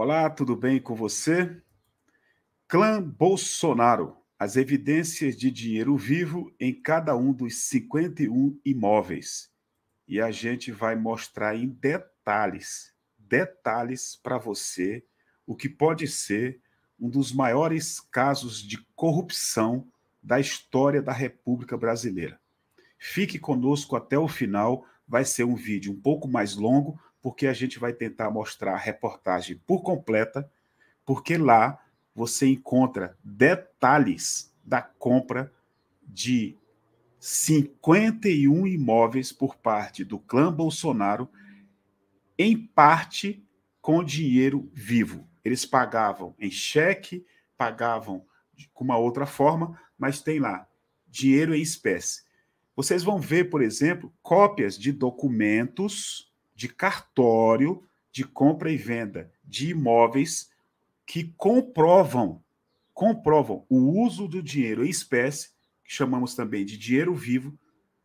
Olá, tudo bem com você? Clã Bolsonaro. As evidências de dinheiro vivo em cada um dos 51 imóveis. E a gente vai mostrar em detalhes, detalhes para você, o que pode ser um dos maiores casos de corrupção da história da República Brasileira. Fique conosco até o final, vai ser um vídeo um pouco mais longo, porque a gente vai tentar mostrar a reportagem por completa, porque lá você encontra detalhes da compra de 51 imóveis por parte do clã Bolsonaro, em parte com dinheiro vivo. Eles pagavam em cheque, pagavam com uma outra forma, mas tem lá dinheiro em espécie. Vocês vão ver, por exemplo, cópias de documentos de cartório de compra e venda de imóveis que comprovam comprovam o uso do dinheiro em espécie, que chamamos também de dinheiro vivo,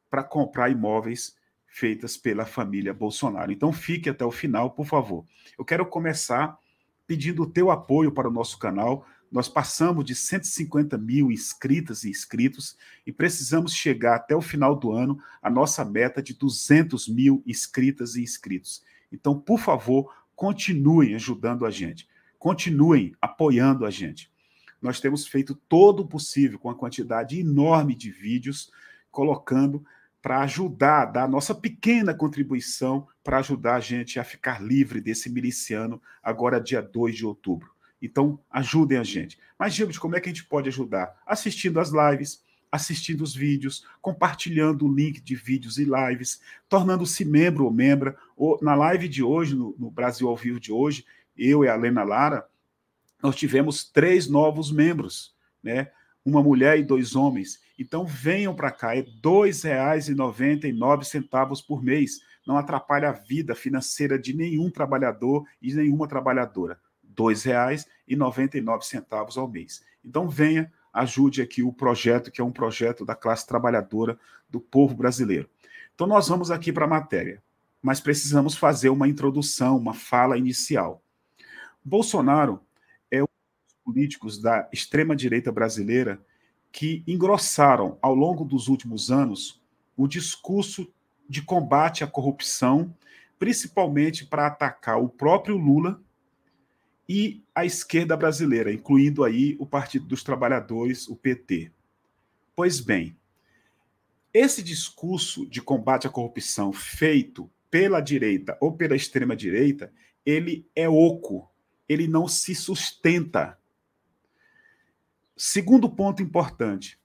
para comprar imóveis feitas pela família Bolsonaro. Então fique até o final, por favor. Eu quero começar pedindo o teu apoio para o nosso canal. Nós passamos de 150 mil inscritas e inscritos e precisamos chegar até o final do ano à nossa meta de 200 mil inscritas e inscritos. Então, por favor, continuem ajudando a gente, continuem apoiando a gente. Nós temos feito todo o possível com a quantidade enorme de vídeos colocando para ajudar, dar nossa pequena contribuição para ajudar a gente a ficar livre desse miliciano agora dia 2 de outubro. Então, ajudem a gente. Mas, Gilbert, como é que a gente pode ajudar? Assistindo as lives, assistindo os vídeos, compartilhando o link de vídeos e lives, tornando-se membro ou membra. Ou, na live de hoje, no, no Brasil ao Vivo de hoje, eu e a Lena Lara, nós tivemos três novos membros, né? Uma mulher e dois homens. Então venham para cá, é R$ 2,99 por mês. Não atrapalha a vida financeira de nenhum trabalhador e nenhuma trabalhadora. R$ reais centavos ao mês. Então venha, ajude aqui o projeto, que é um projeto da classe trabalhadora do povo brasileiro. Então nós vamos aqui para a matéria, mas precisamos fazer uma introdução, uma fala inicial. Bolsonaro é um dos políticos da extrema direita brasileira que engrossaram ao longo dos últimos anos o discurso de combate à corrupção, principalmente para atacar o próprio Lula e a esquerda brasileira, incluindo aí o Partido dos Trabalhadores, o PT. Pois bem, esse discurso de combate à corrupção feito pela direita ou pela extrema direita, ele é oco, ele não se sustenta. Segundo ponto importante,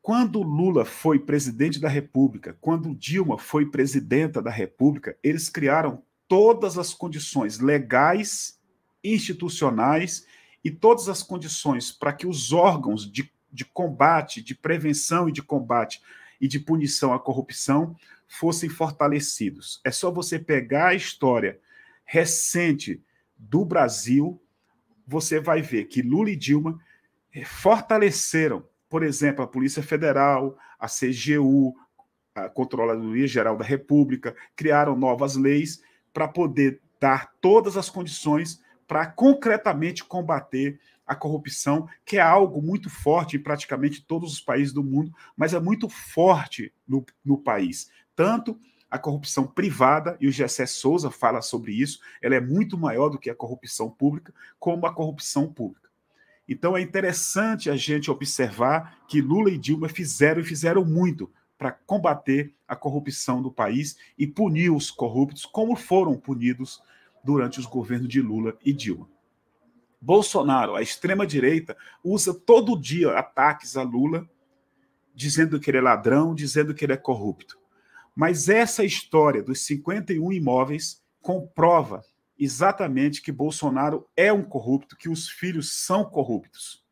quando Lula foi presidente da República, quando Dilma foi presidenta da República, eles criaram todas as condições legais institucionais e todas as condições para que os órgãos de, de combate, de prevenção e de combate e de punição à corrupção fossem fortalecidos. É só você pegar a história recente do Brasil, você vai ver que Lula e Dilma eh, fortaleceram, por exemplo, a Polícia Federal, a CGU, a Controladoria Geral da República, criaram novas leis para poder dar todas as condições para concretamente combater a corrupção, que é algo muito forte em praticamente todos os países do mundo, mas é muito forte no, no país. Tanto a corrupção privada, e o Gessé Souza fala sobre isso, ela é muito maior do que a corrupção pública, como a corrupção pública. Então é interessante a gente observar que Lula e Dilma fizeram e fizeram muito para combater a corrupção do país e punir os corruptos, como foram punidos durante os governos de Lula e Dilma. Bolsonaro, a extrema-direita, usa todo dia ataques a Lula, dizendo que ele é ladrão, dizendo que ele é corrupto. Mas essa história dos 51 imóveis comprova exatamente que Bolsonaro é um corrupto, que os filhos são corruptos.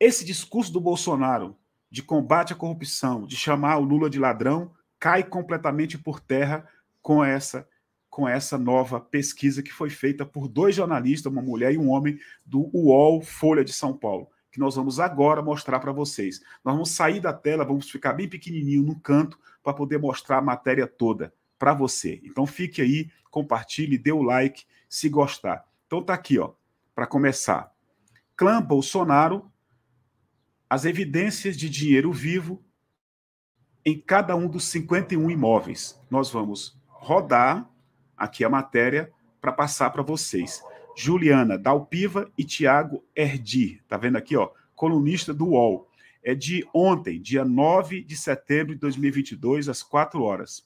Esse discurso do Bolsonaro de combate à corrupção, de chamar o Lula de ladrão, cai completamente por terra com essa com essa nova pesquisa que foi feita por dois jornalistas, uma mulher e um homem, do UOL Folha de São Paulo, que nós vamos agora mostrar para vocês. Nós vamos sair da tela, vamos ficar bem pequenininho no canto para poder mostrar a matéria toda para você. Então fique aí, compartilhe, dê o like se gostar. Então tá aqui, ó, para começar. Clã Bolsonaro, as evidências de dinheiro vivo em cada um dos 51 imóveis. Nós vamos rodar aqui a matéria para passar para vocês. Juliana Dalpiva e Tiago Erdi, tá vendo aqui, ó, colunista do UOL. É de ontem, dia 9 de setembro de 2022, às 4 horas.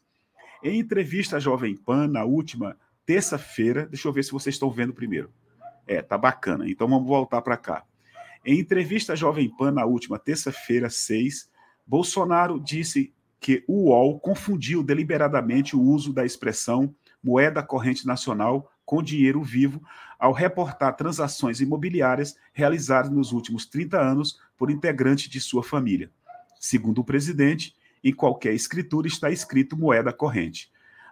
Em entrevista à Jovem Pan, na última terça-feira, deixa eu ver se vocês estão vendo primeiro. É, tá bacana, então vamos voltar para cá. Em entrevista à Jovem Pan, na última terça-feira, 6, Bolsonaro disse que o UOL confundiu deliberadamente o uso da expressão moeda corrente nacional com dinheiro vivo ao reportar transações imobiliárias realizadas nos últimos 30 anos por integrante de sua família. Segundo o presidente, em qualquer escritura está escrito moeda corrente.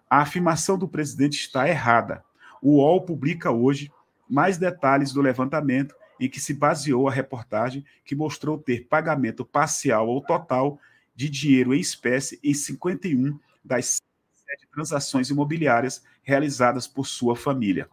A afirmação do presidente está errada. O UOL publica hoje mais detalhes do levantamento em que se baseou a reportagem que mostrou ter pagamento parcial ou total de dinheiro em espécie em 51 das de transações imobiliárias realizadas por sua família.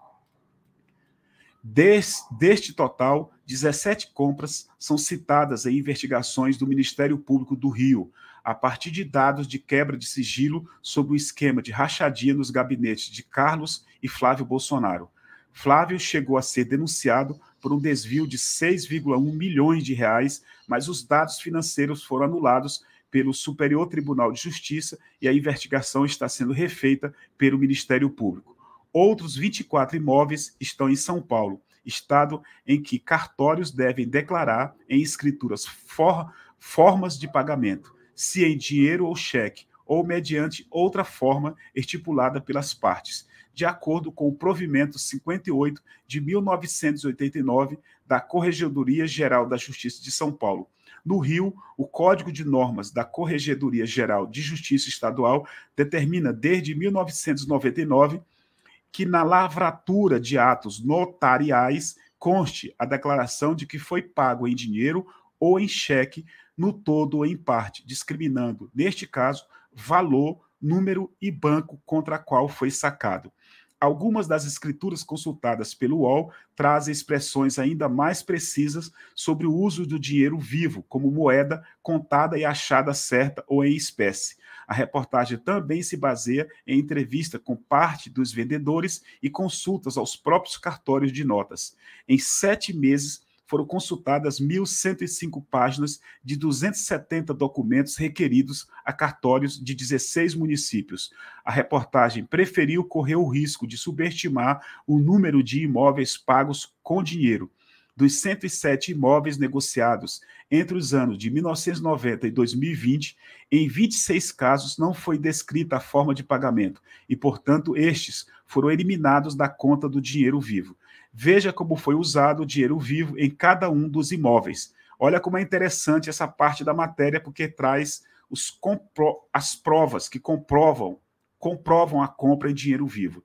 Des, deste total, 17 compras são citadas em investigações do Ministério Público do Rio, a partir de dados de quebra de sigilo sobre o esquema de rachadia nos gabinetes de Carlos e Flávio Bolsonaro. Flávio chegou a ser denunciado por um desvio de 6,1 milhões de reais, mas os dados financeiros foram anulados pelo Superior Tribunal de Justiça e a investigação está sendo refeita pelo Ministério Público. Outros 24 imóveis estão em São Paulo, estado em que cartórios devem declarar em escrituras for formas de pagamento, se em dinheiro ou cheque, ou mediante outra forma estipulada pelas partes, de acordo com o provimento 58 de 1989 da Corregedoria Geral da Justiça de São Paulo no Rio, o Código de Normas da Corregedoria Geral de Justiça Estadual determina desde 1999 que na lavratura de atos notariais conste a declaração de que foi pago em dinheiro ou em cheque, no todo ou em parte, discriminando, neste caso, valor, número e banco contra qual foi sacado algumas das escrituras consultadas pelo UOL trazem expressões ainda mais precisas sobre o uso do dinheiro vivo como moeda contada e achada certa ou em espécie. A reportagem também se baseia em entrevista com parte dos vendedores e consultas aos próprios cartórios de notas. Em sete meses, foram consultadas 1.105 páginas de 270 documentos requeridos a cartórios de 16 municípios. A reportagem preferiu correr o risco de subestimar o número de imóveis pagos com dinheiro. Dos 107 imóveis negociados entre os anos de 1990 e 2020, em 26 casos não foi descrita a forma de pagamento e, portanto, estes foram eliminados da conta do dinheiro vivo. Veja como foi usado o dinheiro vivo em cada um dos imóveis. Olha como é interessante essa parte da matéria, porque traz os as provas que comprovam, comprovam a compra em dinheiro vivo.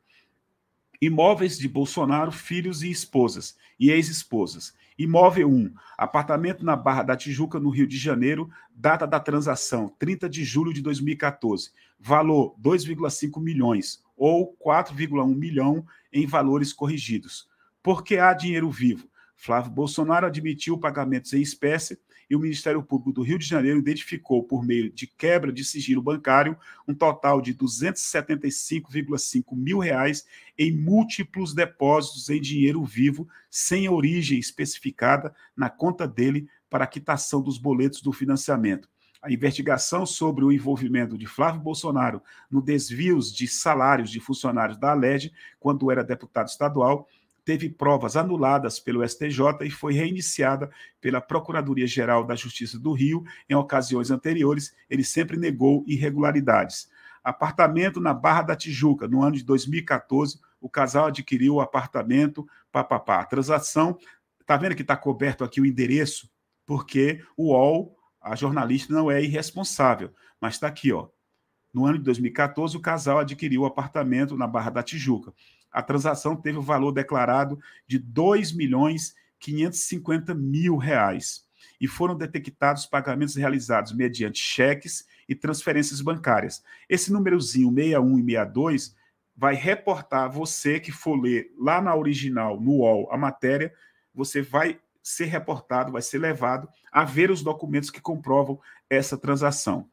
Imóveis de Bolsonaro, filhos e esposas, e ex-esposas. Imóvel 1, apartamento na Barra da Tijuca, no Rio de Janeiro, data da transação, 30 de julho de 2014. Valor, 2,5 milhões, ou 4,1 milhão em valores corrigidos. Porque há dinheiro vivo. Flávio Bolsonaro admitiu pagamentos em espécie e o Ministério Público do Rio de Janeiro identificou, por meio de quebra de sigilo bancário, um total de 275,5 mil reais em múltiplos depósitos em dinheiro vivo, sem origem especificada, na conta dele para quitação dos boletos do financiamento. A investigação sobre o envolvimento de Flávio Bolsonaro no desvios de salários de funcionários da ALED, quando era deputado estadual, teve provas anuladas pelo STJ e foi reiniciada pela Procuradoria-Geral da Justiça do Rio. Em ocasiões anteriores, ele sempre negou irregularidades. Apartamento na Barra da Tijuca, no ano de 2014, o casal adquiriu o apartamento, papapá. A transação, tá vendo que está coberto aqui o endereço? Porque o UOL, a jornalista, não é irresponsável, mas está aqui, ó. No ano de 2014, o casal adquiriu o apartamento na Barra da Tijuca a transação teve o valor declarado de 2 milhões 550 mil reais e foram detectados pagamentos realizados mediante cheques e transferências bancárias. Esse númerozinho 61 e 62 vai reportar você que for ler lá na original, no UOL, a matéria, você vai ser reportado, vai ser levado a ver os documentos que comprovam essa transação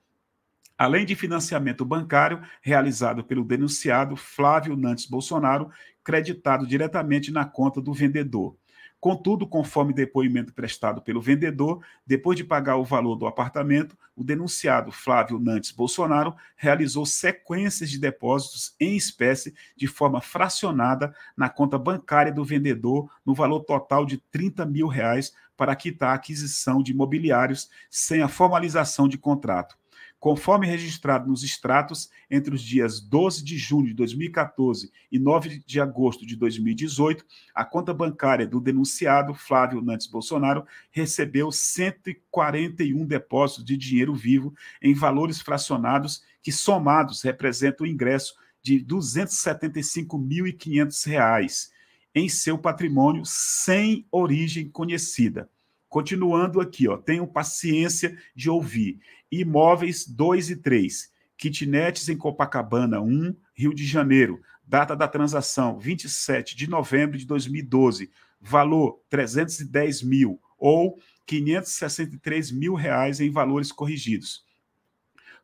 além de financiamento bancário realizado pelo denunciado Flávio Nantes Bolsonaro, creditado diretamente na conta do vendedor. Contudo, conforme depoimento prestado pelo vendedor, depois de pagar o valor do apartamento, o denunciado Flávio Nantes Bolsonaro realizou sequências de depósitos em espécie de forma fracionada na conta bancária do vendedor, no valor total de 30 mil reais, para quitar a aquisição de mobiliários sem a formalização de contrato conforme registrado nos extratos entre os dias 12 de junho de 2014 e 9 de agosto de 2018, a conta bancária do denunciado Flávio Nantes Bolsonaro recebeu 141 depósitos de dinheiro vivo em valores fracionados que somados representam o ingresso de R$ 275.500 em seu patrimônio sem origem conhecida. Continuando aqui, ó, tenho paciência de ouvir. Imóveis 2 e 3, kitnets em Copacabana 1, Rio de Janeiro. Data da transação, 27 de novembro de 2012. Valor, 310 mil ou 563 mil reais em valores corrigidos.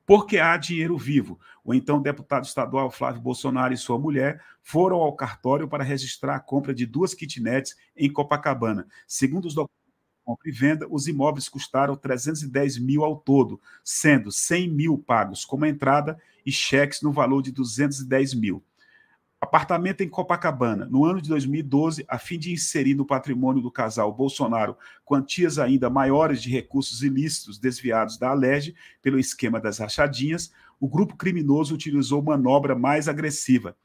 Porque há dinheiro vivo. O então deputado estadual Flávio Bolsonaro e sua mulher foram ao cartório para registrar a compra de duas kitnets em Copacabana. Segundo os documentos compra e venda, os imóveis custaram 310 mil ao todo, sendo 100 mil pagos como entrada e cheques no valor de 210 mil. Apartamento em Copacabana. No ano de 2012, a fim de inserir no patrimônio do casal Bolsonaro quantias ainda maiores de recursos ilícitos desviados da Alerj pelo esquema das rachadinhas, o grupo criminoso utilizou manobra mais agressiva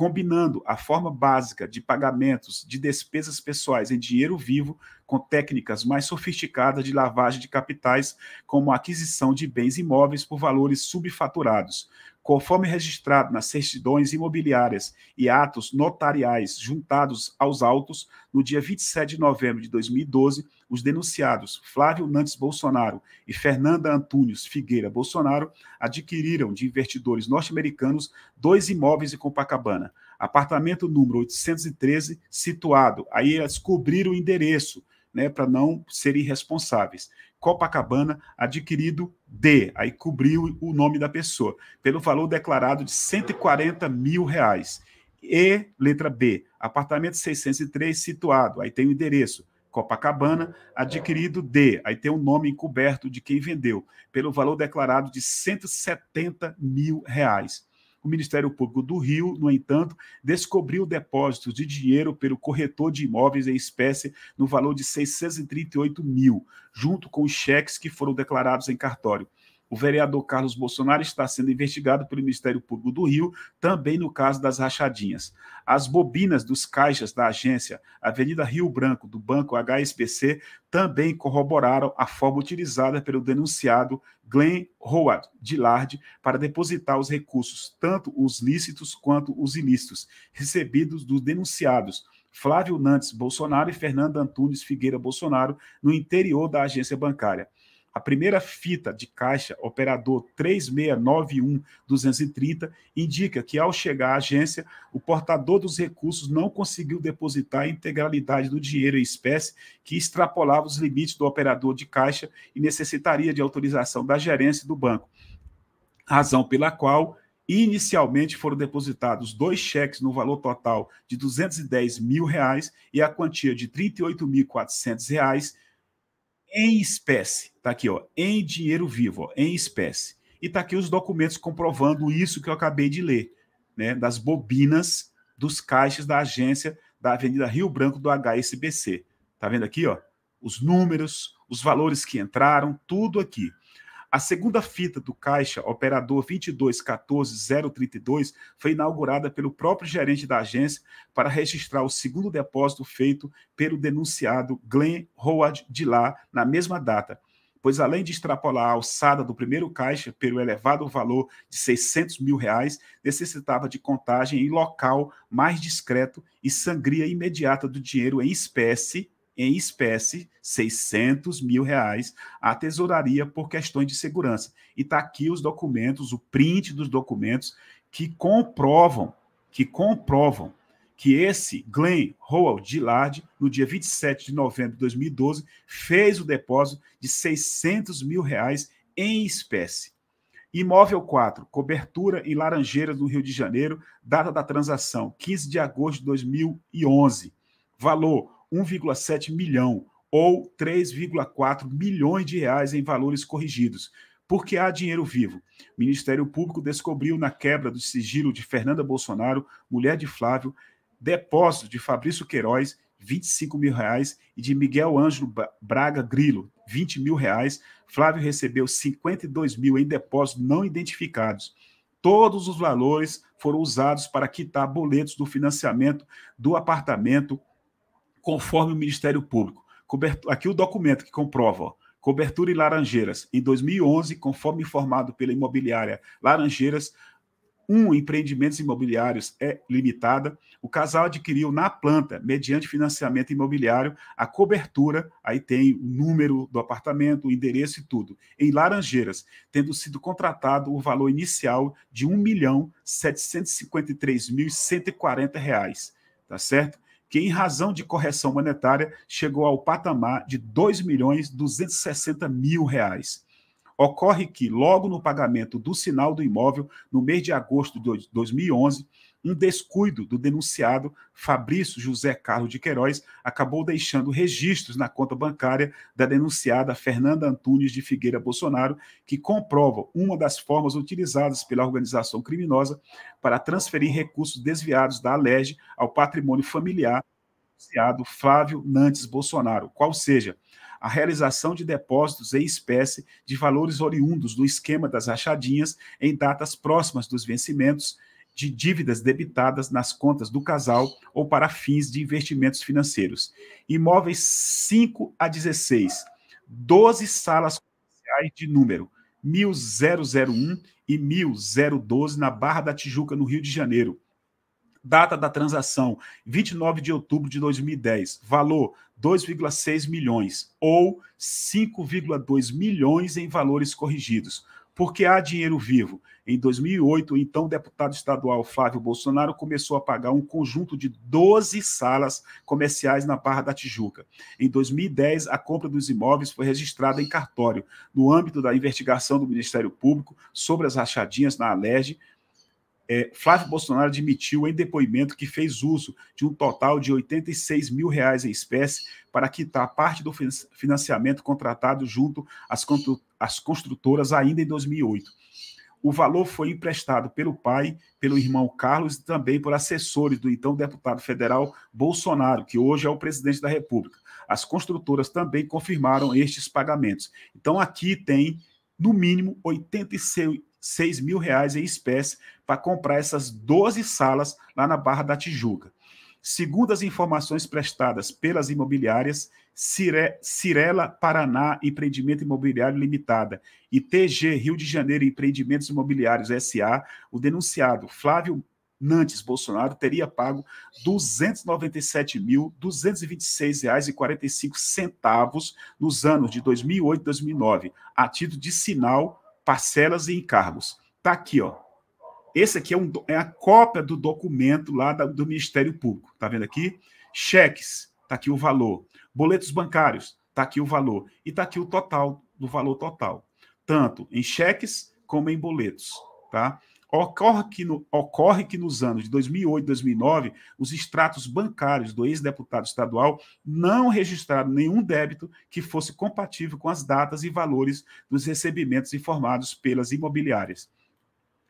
combinando a forma básica de pagamentos de despesas pessoais em dinheiro vivo com técnicas mais sofisticadas de lavagem de capitais, como aquisição de bens imóveis por valores subfaturados, conforme registrado nas certidões imobiliárias e atos notariais juntados aos autos, no dia 27 de novembro de 2012, os denunciados Flávio Nantes Bolsonaro e Fernanda Antunes Figueira Bolsonaro adquiriram de investidores norte-americanos dois imóveis em Copacabana. Apartamento número 813, situado. Aí descobrir o endereço, né, para não serem responsáveis. Copacabana, adquirido de, aí cobriu o nome da pessoa, pelo valor declarado de 140 mil reais. E, letra B, apartamento 603 situado, aí tem o endereço, Copacabana, adquirido de, aí tem o nome encoberto de quem vendeu, pelo valor declarado de 170 mil reais. O Ministério Público do Rio, no entanto, descobriu depósitos de dinheiro pelo corretor de imóveis em espécie no valor de 638 mil, junto com os cheques que foram declarados em cartório. O vereador Carlos Bolsonaro está sendo investigado pelo Ministério Público do Rio, também no caso das rachadinhas. As bobinas dos caixas da agência Avenida Rio Branco, do Banco HSBC, também corroboraram a forma utilizada pelo denunciado Glenn Howard Lard para depositar os recursos, tanto os lícitos quanto os ilícitos, recebidos dos denunciados. Flávio Nantes Bolsonaro e Fernanda Antunes Figueira Bolsonaro no interior da agência bancária a primeira fita de caixa operador 3691-230 indica que, ao chegar à agência, o portador dos recursos não conseguiu depositar a integralidade do dinheiro em espécie que extrapolava os limites do operador de caixa e necessitaria de autorização da gerência do banco. Razão pela qual Inicialmente foram depositados dois cheques no valor total de 210 mil reais e a quantia de 38.400 reais em espécie. Tá aqui, ó, em dinheiro vivo, ó, em espécie. E tá aqui os documentos comprovando isso que eu acabei de ler, né, das bobinas dos caixas da agência da Avenida Rio Branco do HSBC. Tá vendo aqui, ó? Os números, os valores que entraram, tudo aqui. A segunda fita do caixa, operador 2214032, foi inaugurada pelo próprio gerente da agência para registrar o segundo depósito feito pelo denunciado Glenn Howard de lá na mesma data pois além de extrapolar a alçada do primeiro caixa pelo elevado valor de 600 mil reais, necessitava de contagem em local mais discreto e sangria imediata do dinheiro em espécie em espécie 600 mil reais à tesouraria por questões de segurança. E está aqui os documentos, o print dos documentos que comprovam, que comprovam que esse Glenn Howell Gillard, no dia 27 de novembro de 2012, fez o depósito de 600 mil reais em espécie. Imóvel 4, cobertura em Laranjeiras, no Rio de Janeiro, data da transação, 15 de agosto de 2011. Valor, 1,7 milhão ou 3,4 milhões de reais em valores corrigidos, porque há dinheiro vivo. O Ministério Público descobriu na quebra do sigilo de Fernanda Bolsonaro, mulher de Flávio, depósito de Fabrício Queiroz, 25 mil reais, e de Miguel Ângelo Braga Grilo, 20 mil reais. Flávio recebeu 52 mil em depósitos não identificados. Todos os valores foram usados para quitar boletos do financiamento do apartamento conforme o Ministério Público. Cobertura, aqui o documento que comprova, ó, cobertura em Laranjeiras. Em 2011, conforme informado pela imobiliária Laranjeiras, um empreendimentos imobiliários é limitada. O casal adquiriu na planta, mediante financiamento imobiliário, a cobertura, aí tem o número do apartamento, o endereço e tudo, em Laranjeiras, tendo sido contratado o valor inicial de R$ 1.753.140, tá certo? que, em razão de correção monetária, chegou ao patamar de R$ 2.260.000. Ocorre que, logo no pagamento do sinal do imóvel, no mês de agosto de 2011, um descuido do denunciado Fabrício José Carlos de Queiroz acabou deixando registros na conta bancária da denunciada Fernanda Antunes de Figueira Bolsonaro, que comprova uma das formas utilizadas pela organização criminosa para transferir recursos desviados da Alerj ao patrimônio familiar do Flávio Nantes Bolsonaro, qual seja, a realização de depósitos em espécie de valores oriundos do esquema das rachadinhas em datas próximas dos vencimentos de dívidas debitadas nas contas do casal ou para fins de investimentos financeiros. Imóveis 5 a 16, 12 salas comerciais de número 1001 e 1012 na Barra da Tijuca, no Rio de Janeiro. Data da transação: 29 de outubro de 2010. Valor: 2,6 milhões ou 5,2 milhões em valores corrigidos porque há dinheiro vivo. Em 2008, então, o então deputado estadual Flávio Bolsonaro começou a pagar um conjunto de 12 salas comerciais na Barra da Tijuca. Em 2010, a compra dos imóveis foi registrada em cartório, no âmbito da investigação do Ministério Público sobre as rachadinhas na Alerj. É, Flávio Bolsonaro admitiu em depoimento que fez uso de um total de 86 mil reais em espécie para quitar parte do financiamento contratado junto às as construtoras ainda em 2008. O valor foi emprestado pelo pai, pelo irmão Carlos e também por assessores do então deputado federal Bolsonaro, que hoje é o presidente da República. As construtoras também confirmaram estes pagamentos. Então aqui tem, no mínimo, 86, mil reais em espécie para comprar essas 12 salas lá na Barra da Tijuca. Segundo as informações prestadas pelas imobiliárias Cire, Cirela Paraná Empreendimento Imobiliário Limitada e TG Rio de Janeiro Empreendimentos Imobiliários SA, o denunciado Flávio Nantes Bolsonaro teria pago R$ 297.226,45 nos anos de 2008 e 2009, a título de sinal, parcelas e encargos. Está aqui, ó, esse aqui é, um, é a cópia do documento lá da, do Ministério Público. Está vendo aqui? Cheques, está aqui o valor. Boletos bancários, está aqui o valor. E está aqui o total, do valor total. Tanto em cheques como em boletos. Tá? Ocorre que, no, ocorre que nos anos de 2008 e 2009, os extratos bancários do ex-deputado estadual não registraram nenhum débito que fosse compatível com as datas e valores dos recebimentos informados pelas imobiliárias.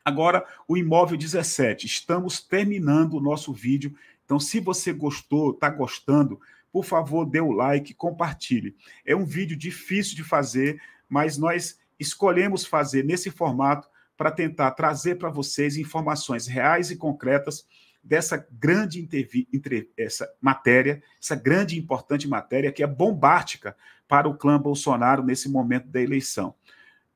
Agora, o imóvel 17. Estamos terminando o nosso vídeo. Então, se você gostou, está gostando, por favor, dê o like, compartilhe. É um vídeo difícil de fazer, mas nós escolhemos fazer nesse formato para tentar trazer para vocês informações reais e concretas dessa grande entre, essa matéria, essa grande e importante matéria que é bombástica para o clã Bolsonaro nesse momento da eleição.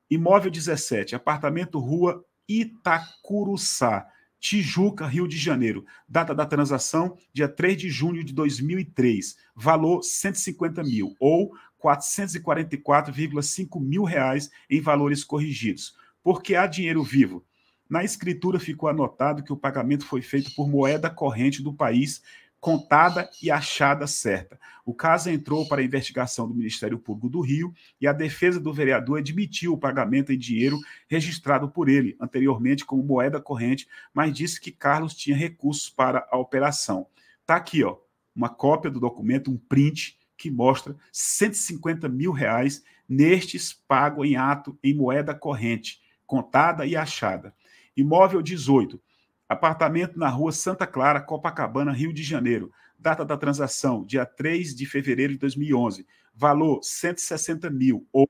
Imóvel 17, apartamento Rua Itacuruçá, Tijuca, Rio de Janeiro. Data da transação, dia 3 de junho de 2003. Valor 150 mil ou 444,5 mil reais em valores corrigidos. Porque há dinheiro vivo. Na escritura ficou anotado que o pagamento foi feito por moeda corrente do país contada e achada certa. O caso entrou para a investigação do Ministério Público do Rio e a defesa do vereador admitiu o pagamento em dinheiro registrado por ele anteriormente como moeda corrente, mas disse que Carlos tinha recursos para a operação. Tá aqui, ó, uma cópia do documento, um print que mostra 150 mil reais nestes pago em ato em moeda corrente, contada e achada. Imóvel 18 Apartamento na rua Santa Clara, Copacabana, Rio de Janeiro. Data da transação, dia 3 de fevereiro de 2011. Valor, 160 mil ou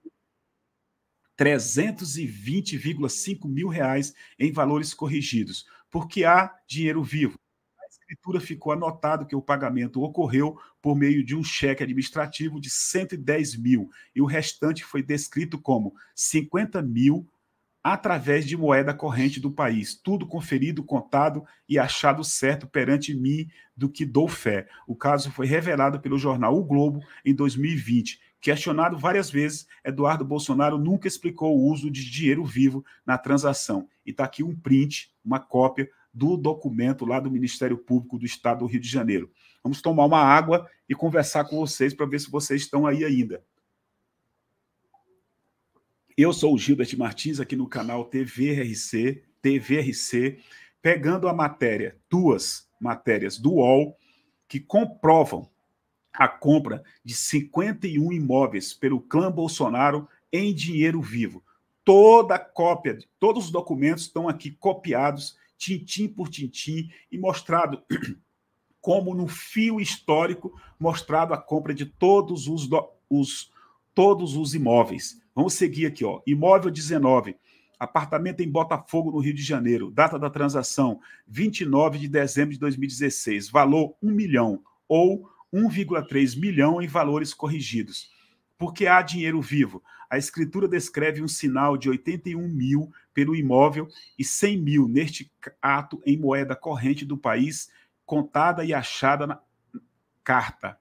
320,5 mil reais em valores corrigidos, porque há dinheiro vivo. Na escritura ficou anotado que o pagamento ocorreu por meio de um cheque administrativo de 110 mil e o restante foi descrito como 50 mil através de moeda corrente do país, tudo conferido, contado e achado certo perante mim do que dou fé. O caso foi revelado pelo jornal O Globo em 2020. Questionado várias vezes, Eduardo Bolsonaro nunca explicou o uso de dinheiro vivo na transação. E está aqui um print, uma cópia do documento lá do Ministério Público do Estado do Rio de Janeiro. Vamos tomar uma água e conversar com vocês para ver se vocês estão aí ainda. Eu sou o Gilbert Martins, aqui no canal TVRC, TVRC, pegando a matéria, duas matérias do UOL, que comprovam a compra de 51 imóveis pelo clã Bolsonaro em dinheiro vivo. Toda cópia, todos os documentos estão aqui copiados, tintim por tintim, e mostrado como no fio histórico, mostrado a compra de todos os, os todos os imóveis. Vamos seguir aqui, ó. Imóvel 19, apartamento em Botafogo, no Rio de Janeiro. Data da transação: 29 de dezembro de 2016. Valor 1 milhão ou 1,3 milhão em valores corrigidos. Porque há dinheiro vivo. A escritura descreve um sinal de 81 mil pelo imóvel e 100 mil neste ato em moeda corrente do país, contada e achada na carta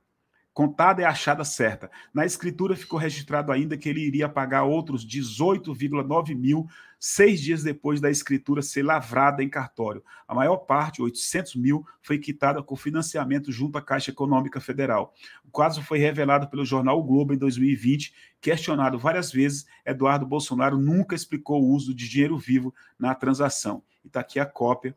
contada é achada certa. Na escritura ficou registrado ainda que ele iria pagar outros 18,9 mil seis dias depois da escritura ser lavrada em cartório. A maior parte, 800 mil, foi quitada com financiamento junto à Caixa Econômica Federal. O caso foi revelado pelo jornal o Globo em 2020. Questionado várias vezes, Eduardo Bolsonaro nunca explicou o uso de dinheiro vivo na transação. E está aqui a cópia,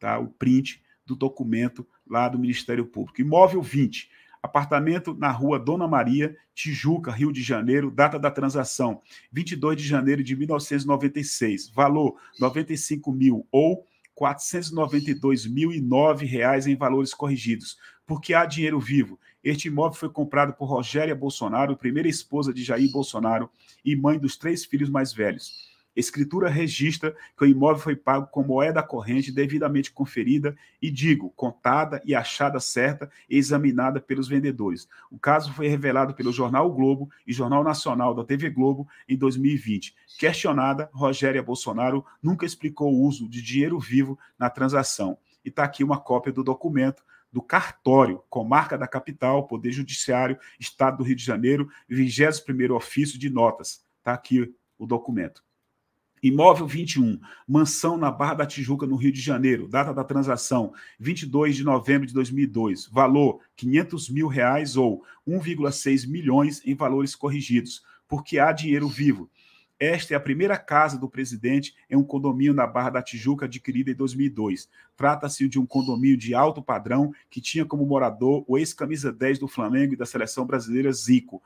tá? o print do documento lá do Ministério Público. Imóvel 20 Apartamento na rua Dona Maria, Tijuca, Rio de Janeiro. Data da transação: 22 de janeiro de 1996. Valor: 95 mil ou R$ reais em valores corrigidos. Porque há dinheiro vivo. Este imóvel foi comprado por Rogéria Bolsonaro, primeira esposa de Jair Bolsonaro e mãe dos três filhos mais velhos. Escritura registra que o imóvel foi pago com moeda corrente devidamente conferida e, digo, contada e achada certa e examinada pelos vendedores. O caso foi revelado pelo Jornal o Globo e Jornal Nacional da TV Globo em 2020. Questionada, Rogéria Bolsonaro nunca explicou o uso de dinheiro vivo na transação. E está aqui uma cópia do documento do cartório, comarca da capital, Poder Judiciário, Estado do Rio de Janeiro, 21º ofício de notas. Está aqui o documento. Imóvel 21, mansão na Barra da Tijuca, no Rio de Janeiro. Data da transação, 22 de novembro de 2002. Valor, 500 mil reais ou 1,6 milhões em valores corrigidos, porque há dinheiro vivo. Esta é a primeira casa do presidente em um condomínio na Barra da Tijuca adquirida em 2002. Trata-se de um condomínio de alto padrão que tinha como morador o ex-camisa 10 do Flamengo e da seleção brasileira Zico.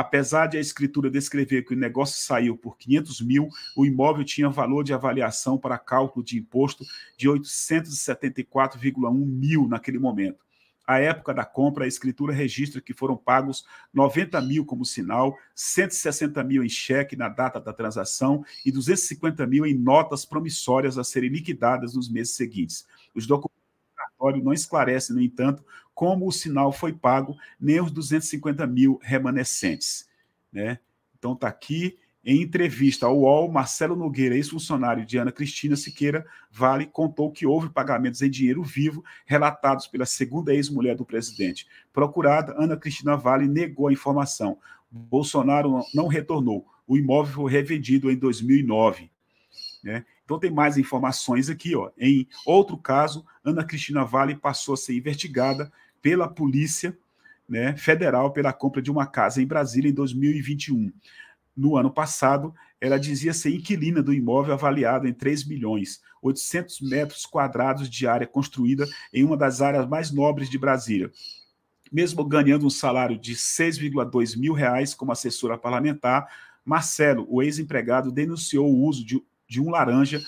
Apesar de a escritura descrever que o negócio saiu por 500 mil, o imóvel tinha valor de avaliação para cálculo de imposto de 874,1 mil naquele momento. À época da compra, a escritura registra que foram pagos 90 mil como sinal, 160 mil em cheque na data da transação e 250 mil em notas promissórias a serem liquidadas nos meses seguintes. Os documentos do cartório não esclarecem, no entanto, como o sinal foi pago, nem os 250 mil remanescentes. Né? Então está aqui, em entrevista ao UOL, Marcelo Nogueira, ex-funcionário de Ana Cristina Siqueira Vale, contou que houve pagamentos em dinheiro vivo relatados pela segunda ex-mulher do presidente. Procurada, Ana Cristina Vale negou a informação. Bolsonaro não retornou. O imóvel foi revendido em 2009. Né? Então tem mais informações aqui. Ó. Em outro caso, Ana Cristina Vale passou a ser investigada pela Polícia né, Federal pela compra de uma casa em Brasília em 2021. No ano passado, ela dizia ser inquilina do imóvel avaliado em 3 milhões, 800 metros quadrados de área construída em uma das áreas mais nobres de Brasília. Mesmo ganhando um salário de 6,2 mil reais como assessora parlamentar, Marcelo, o ex-empregado, denunciou o uso de, de um laranja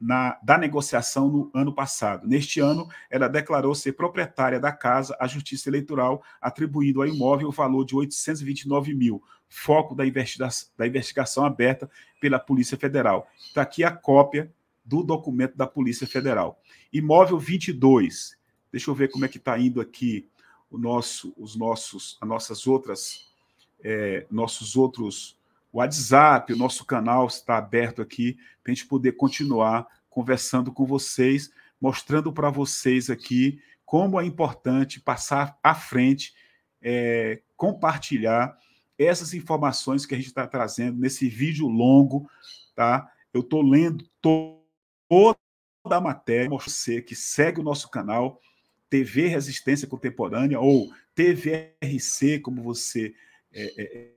na, da negociação no ano passado. Neste ano, ela declarou ser proprietária da casa à Justiça Eleitoral, atribuindo ao imóvel o valor de 829 mil, foco da, investiga da investigação aberta pela Polícia Federal. Está aqui a cópia do documento da Polícia Federal. Imóvel 22. Deixa eu ver como é que está indo aqui o nosso, os nossos, as nossas outras, é, nossos outros WhatsApp, o nosso canal está aberto aqui para a gente poder continuar conversando com vocês, mostrando para vocês aqui como é importante passar à frente, é, compartilhar essas informações que a gente está trazendo nesse vídeo longo, tá? Eu estou lendo toda a matéria, você que segue o nosso canal, TV Resistência Contemporânea ou TVRC, como você é, é,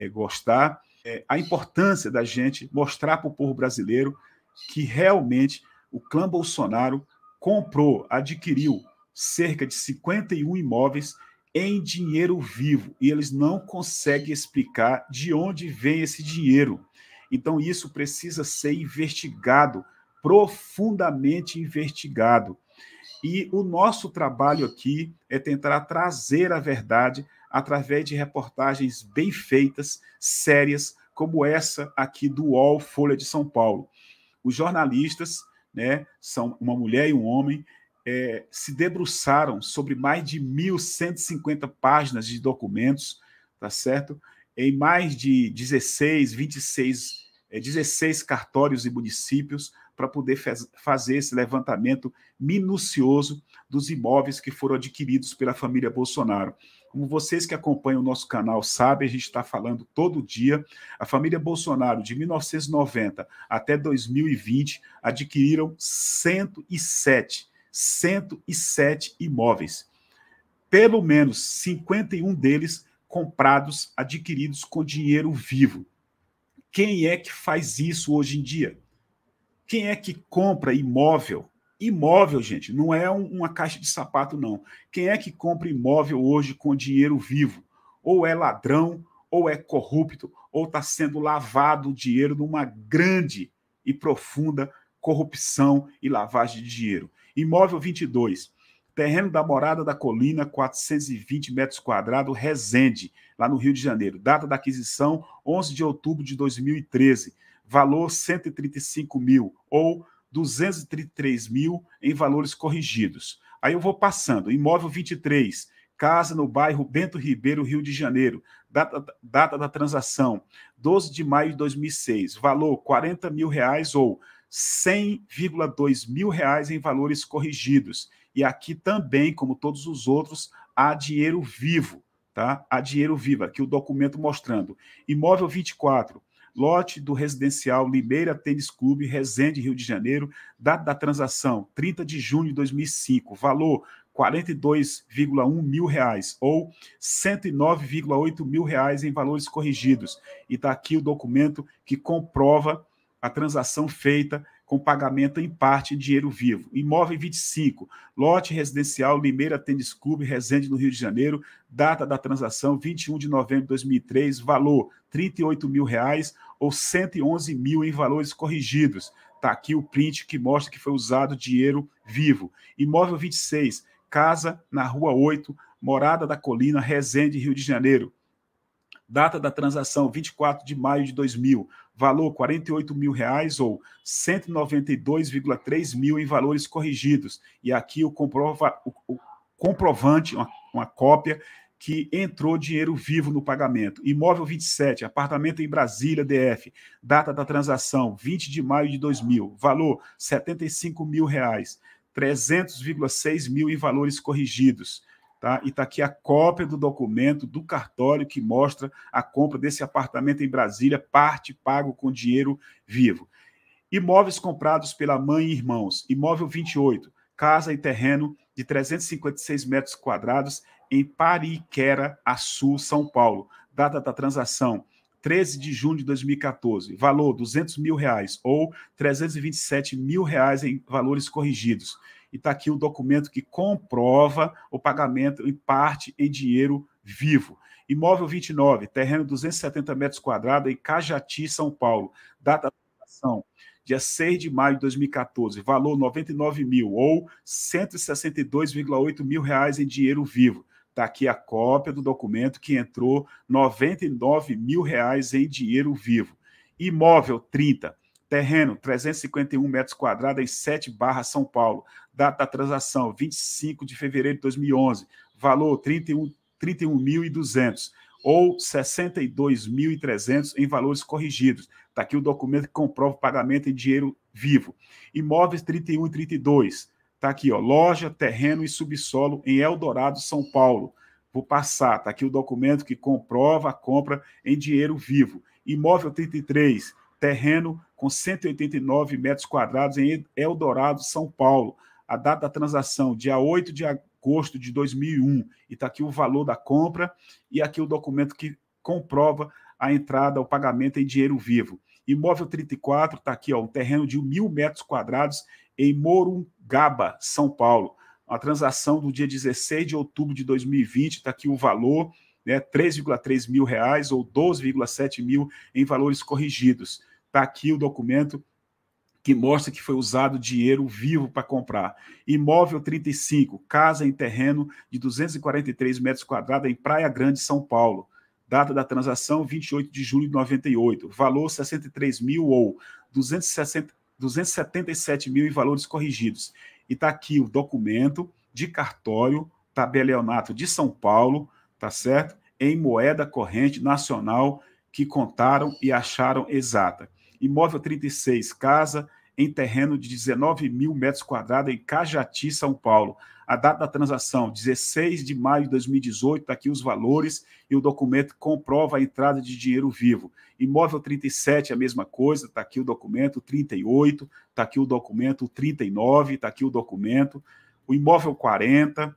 é, gostar é, a importância da gente mostrar para o povo brasileiro que realmente o clã Bolsonaro comprou, adquiriu cerca de 51 imóveis em dinheiro vivo e eles não conseguem explicar de onde vem esse dinheiro. Então, isso precisa ser investigado, profundamente investigado. E o nosso trabalho aqui é tentar trazer a verdade através de reportagens bem feitas, sérias, como essa aqui do UOL Folha de São Paulo. Os jornalistas, né, são uma mulher e um homem, é, se debruçaram sobre mais de 1.150 páginas de documentos, tá certo? Em mais de 16, 26 16 cartórios e municípios para poder fazer esse levantamento minucioso dos imóveis que foram adquiridos pela família Bolsonaro. Como vocês que acompanham o nosso canal sabem, a gente está falando todo dia. A família Bolsonaro, de 1990 até 2020, adquiriram 107, 107 imóveis. Pelo menos 51 deles comprados, adquiridos com dinheiro vivo. Quem é que faz isso hoje em dia? Quem é que compra imóvel Imóvel, gente, não é um, uma caixa de sapato, não. Quem é que compra imóvel hoje com dinheiro vivo? Ou é ladrão, ou é corrupto, ou está sendo lavado o dinheiro numa grande e profunda corrupção e lavagem de dinheiro. Imóvel 22, terreno da Morada da Colina, 420 metros quadrados, Resende, lá no Rio de Janeiro. Data da aquisição, 11 de outubro de 2013. Valor, 135 mil, ou 233 mil em valores corrigidos. Aí eu vou passando. Imóvel 23, casa no bairro Bento Ribeiro, Rio de Janeiro. Data, data da transação, 12 de maio de 2006. Valor, 40 mil reais ou 100,2 mil reais em valores corrigidos. E aqui também, como todos os outros, há dinheiro vivo, tá? Há dinheiro vivo, aqui o documento mostrando. Imóvel 24, lote do residencial Limeira Tênis Clube, Resende, Rio de Janeiro, data da transação, 30 de junho de 2005, valor 42,1 mil reais ou 109,8 mil reais em valores corrigidos. E está aqui o documento que comprova a transação feita com pagamento em parte em dinheiro vivo. Imóvel 25, lote residencial Limeira Tênis Clube, Resende, no Rio de Janeiro, data da transação 21 de novembro de 2003, valor 38 mil reais ou 111 mil em valores corrigidos. Está aqui o print que mostra que foi usado dinheiro vivo. Imóvel 26, casa na Rua 8, Morada da Colina, Resende, Rio de Janeiro. Data da transação, 24 de maio de 2000. Valor, 48 mil reais ou 192,3 mil em valores corrigidos. E aqui o, comprova, o, o comprovante, uma, uma cópia que entrou dinheiro vivo no pagamento. Imóvel 27, apartamento em Brasília, DF. Data da transação, 20 de maio de 2000. Valor, 75 mil reais. 300,6 mil em valores corrigidos. Tá? E está aqui a cópia do documento do cartório que mostra a compra desse apartamento em Brasília, parte pago com dinheiro vivo. Imóveis comprados pela mãe e irmãos. Imóvel 28, casa e terreno de 356 metros quadrados em Pariquera, Açu, São Paulo. Data da transação, 13 de junho de 2014. Valor, 200 mil reais ou 327 mil reais em valores corrigidos. E está aqui o um documento que comprova o pagamento em parte em dinheiro vivo. Imóvel 29, terreno 270 metros quadrados em Cajati, São Paulo. Data da transação, dia 6 de maio de 2014, valor 99 mil ou 162,8 mil reais em dinheiro vivo. Está aqui a cópia do documento que entrou 99 mil reais em dinheiro vivo. Imóvel 30, terreno 351 metros quadrados em 7 barra São Paulo. Data da transação 25 de fevereiro de 2011. Valor 31 31.200 ou 62.300 em valores corrigidos. Está aqui o documento que comprova o pagamento em dinheiro vivo. Imóveis 31 e 32. Está aqui, ó, loja, terreno e subsolo em Eldorado, São Paulo. Vou passar, está aqui o documento que comprova a compra em dinheiro vivo. Imóvel 33, terreno com 189 metros quadrados em Eldorado, São Paulo. A data da transação, dia 8 de agosto de 2001. E está aqui o valor da compra e aqui o documento que comprova a entrada, o pagamento em dinheiro vivo. Imóvel 34 está aqui, ó, um terreno de mil metros quadrados em Morungaba, São Paulo. Uma transação do dia 16 de outubro de 2020, está aqui o valor, né, 3,3 mil reais ou 12,7 mil em valores corrigidos. Está aqui o documento que mostra que foi usado dinheiro vivo para comprar. Imóvel 35, casa em terreno de 243 metros quadrados em Praia Grande, São Paulo. Data da transação, 28 de julho de 98. Valor, 63 mil ou 260, 277 mil em valores corrigidos. E está aqui o documento de cartório, tabelionato de São Paulo, tá certo? Em moeda corrente nacional que contaram e acharam exata. Imóvel 36, casa em terreno de 19 mil metros quadrados em Cajati, São Paulo a data da transação, 16 de maio de 2018, está aqui os valores e o documento comprova a entrada de dinheiro vivo. Imóvel 37, a mesma coisa, está aqui o documento, 38, está aqui o documento, 39, está aqui o documento. O imóvel 40,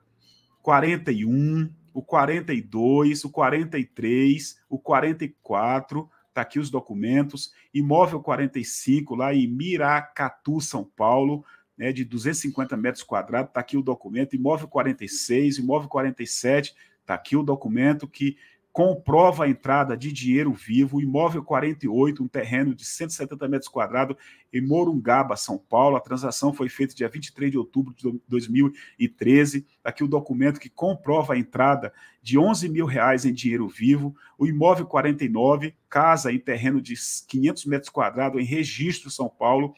41, o 42, o 43, o 44, está aqui os documentos. Imóvel 45, lá em Miracatu, São Paulo, né, de 250 metros quadrados, está aqui o documento, imóvel 46, imóvel 47, está aqui o documento que comprova a entrada de dinheiro vivo, imóvel 48, um terreno de 170 metros quadrados em Morungaba, São Paulo. A transação foi feita dia 23 de outubro de 2013. Tá aqui o documento que comprova a entrada de 11 mil reais em dinheiro vivo, o imóvel 49, casa em terreno de 500 metros quadrados em Registro, São Paulo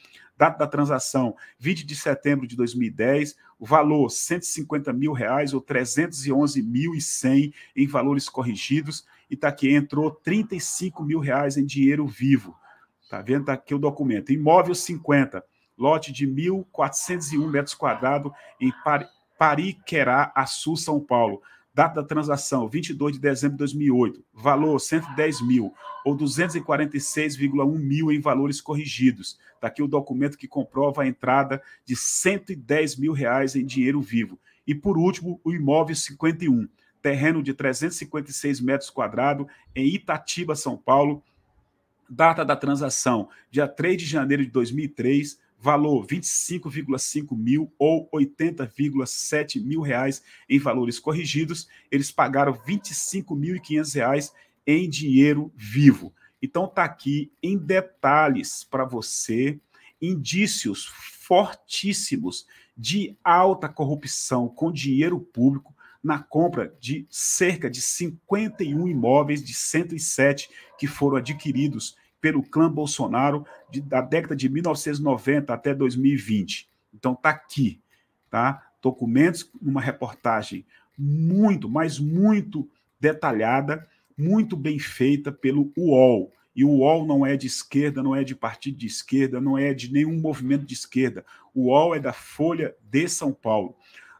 data da transação, 20 de setembro de 2010, o valor 150 mil reais ou 311.100 em valores corrigidos, e tá aqui, entrou 35 mil reais em dinheiro vivo. Tá vendo? Tá aqui o documento. Imóvel 50, lote de 1.401 metros quadrados em Pariquerá, Açu, São Paulo. Data da transação, 22 de dezembro de 2008. Valor, 110 mil ou 246,1 mil em valores corrigidos. Está aqui o documento que comprova a entrada de 110 mil reais em dinheiro vivo. E, por último, o imóvel 51, terreno de 356 metros quadrados em Itatiba, São Paulo. Data da transação, dia 3 de janeiro de 2003 valor 25,5 mil ou 80,7 mil reais em valores corrigidos, eles pagaram 25.500 reais em dinheiro vivo. Então tá aqui em detalhes para você indícios fortíssimos de alta corrupção com dinheiro público na compra de cerca de 51 imóveis de 107 que foram adquiridos pelo clã Bolsonaro de, da década de 1990 até 2020. Então tá aqui, tá? Documentos, uma reportagem muito, mas muito detalhada, muito bem feita pelo UOL. E o UOL não é de esquerda, não é de partido de esquerda, não é de nenhum movimento de esquerda. O UOL é da Folha de São Paulo.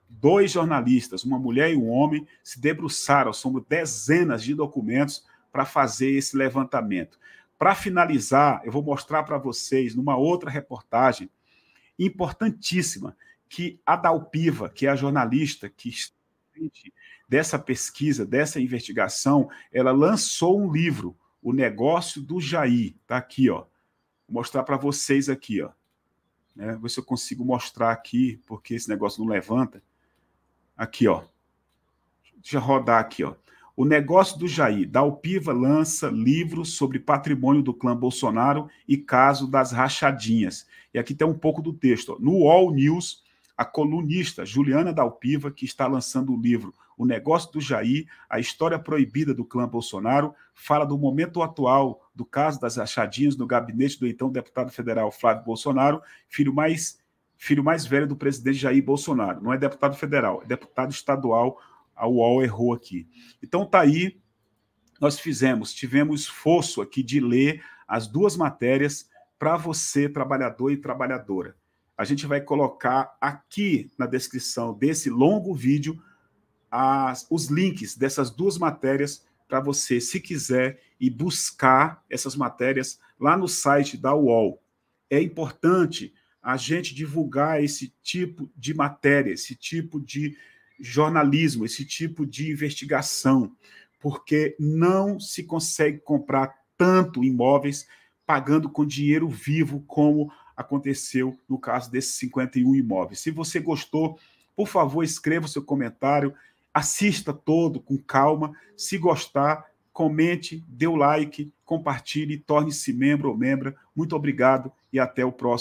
Dois jornalistas, uma mulher e um homem, se debruçaram sobre dezenas de documentos para fazer esse levantamento. Para finalizar, eu vou mostrar para vocês numa outra reportagem importantíssima que a Dalpiva, que é a jornalista que está dessa pesquisa, dessa investigação, ela lançou um livro, O Negócio do Jair, tá aqui, ó. Vou mostrar para vocês aqui, ó. Né? Vou Ver se eu consigo mostrar aqui, porque esse negócio não levanta. Aqui, ó. Deixa eu rodar aqui, ó. O negócio do Jair, Dalpiva lança livro sobre patrimônio do clã Bolsonaro e caso das rachadinhas. E aqui tem um pouco do texto. No All News, a colunista Juliana Dalpiva, que está lançando o livro O Negócio do Jair, a história proibida do clã Bolsonaro, fala do momento atual do caso das rachadinhas no gabinete do então deputado federal Flávio Bolsonaro, filho mais filho mais velho do presidente Jair Bolsonaro. Não é deputado federal, é deputado estadual a UOL errou aqui. Então tá aí, nós fizemos, tivemos esforço aqui de ler as duas matérias para você, trabalhador e trabalhadora. A gente vai colocar aqui na descrição desse longo vídeo as, os links dessas duas matérias para você, se quiser, e buscar essas matérias lá no site da UOL. É importante a gente divulgar esse tipo de matéria, esse tipo de jornalismo, esse tipo de investigação, porque não se consegue comprar tanto imóveis pagando com dinheiro vivo, como aconteceu no caso desses 51 imóveis. Se você gostou, por favor, escreva seu comentário, assista todo com calma. Se gostar, comente, dê o like, compartilhe, torne-se membro ou membra. Muito obrigado e até o próximo.